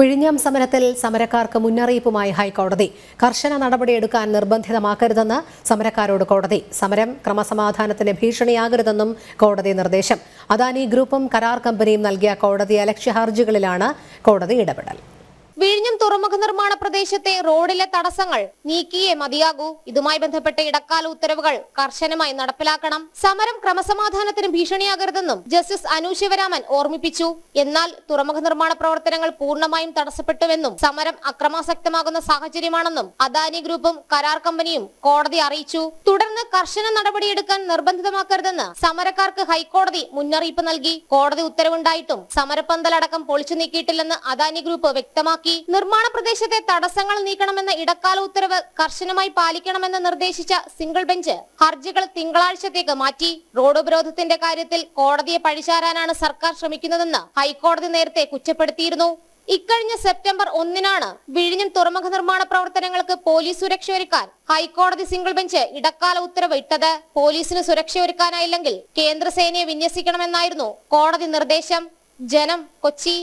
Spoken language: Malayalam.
വിഴിഞ്ഞാം സമരത്തിൽ സമരക്കാർക്ക് മുന്നറിയിപ്പുമായി ഹൈക്കോടതി കർശന നടപടിയെടുക്കാൻ നിർബന്ധിതമാക്കരുതെന്ന് സമരക്കാരോട് കോടതി സമരം ക്രമസമാധാനത്തിന് ഭീഷണിയാകരുതെന്നും കോടതി നിർദ്ദേശം അദാനി ഗ്രൂപ്പും കരാർ കമ്പനിയും നൽകിയ കോടതി അലക്ഷ്യ ഹർജികളിലാണ് കോടതി ഇടപെടൽ വിഴിഞ്ഞം തുറമുഖ നിർമ്മാണ പ്രദേശത്തെ റോഡിലെ തടസ്സങ്ങൾ നീക്കിയേ മതിയാകൂ ഇതുമായി ബന്ധപ്പെട്ട ഇടക്കാല ഉത്തരവുകൾ കർശനമായി നടപ്പിലാക്കണം സമരം ക്രമസമാധാനത്തിന് ഭീഷണിയാകരുതെന്നും ജസ്റ്റിസ് അനു ശിവരാമൻ ഓർമ്മിപ്പിച്ചു എന്നാൽ തുറമുഖ നിർമ്മാണ പ്രവർത്തനങ്ങൾ പൂർണ്ണമായും തടസ്സപ്പെട്ടുവെന്നും സമരം അക്രമാസക്തമാകുന്ന സാഹചര്യമാണെന്നും അദാനി ഗ്രൂപ്പും കരാർ കമ്പനിയും കോടതി അറിയിച്ചു തുടർന്ന് കർശന നടപടിയെടുക്കാൻ നിർബന്ധിതമാക്കരുതെന്ന് സമരക്കാർക്ക് ഹൈക്കോടതി മുന്നറിയിപ്പ് നൽകി കോടതി ഉത്തരവുണ്ടായിട്ടും സമരപ്പന്തലടക്കം പൊളിച്ചു നീക്കിയിട്ടില്ലെന്ന് അദാനി ഗ്രൂപ്പ് വ്യക്തമാക്കി വ്യക്തമാക്കി നിർമ്മാണ പ്രദേശത്തെ തടസ്സങ്ങൾ നീക്കണമെന്ന ഇടക്കാല ഉത്തരവ് കർശനമായി പാലിക്കണമെന്ന് നിർദ്ദേശിച്ച സിംഗിൾ ബെഞ്ച് ഹർജികൾ തിങ്കളാഴ്ചത്തേക്ക് മാറ്റി റോഡ് ഉപരോധത്തിന്റെ കാര്യത്തിൽ കോടതിയെ പഴിചാരാനാണ് സർക്കാർ ശ്രമിക്കുന്നതെന്ന് ഹൈക്കോടതി നേരത്തെ കുറ്റപ്പെടുത്തിയിരുന്നു ഇക്കഴിഞ്ഞ സെപ്റ്റംബർ ഒന്നിനാണ് വിഴിഞ്ഞം തുറമുഖ നിർമ്മാണ പ്രവർത്തനങ്ങൾക്ക് പോലീസ് സുരക്ഷ ഒരുക്കാൻ ഹൈക്കോടതി സിംഗിൾ ബെഞ്ച് ഇടക്കാല ഉത്തരവ് ഇട്ടത് പോലീസിന് സുരക്ഷ ഒരുക്കാനായില്ലെങ്കിൽ കേന്ദ്രസേനയെ വിന്യസിക്കണമെന്നായിരുന്നു കോടതി നിർദ്ദേശം ജനം കൊച്ചി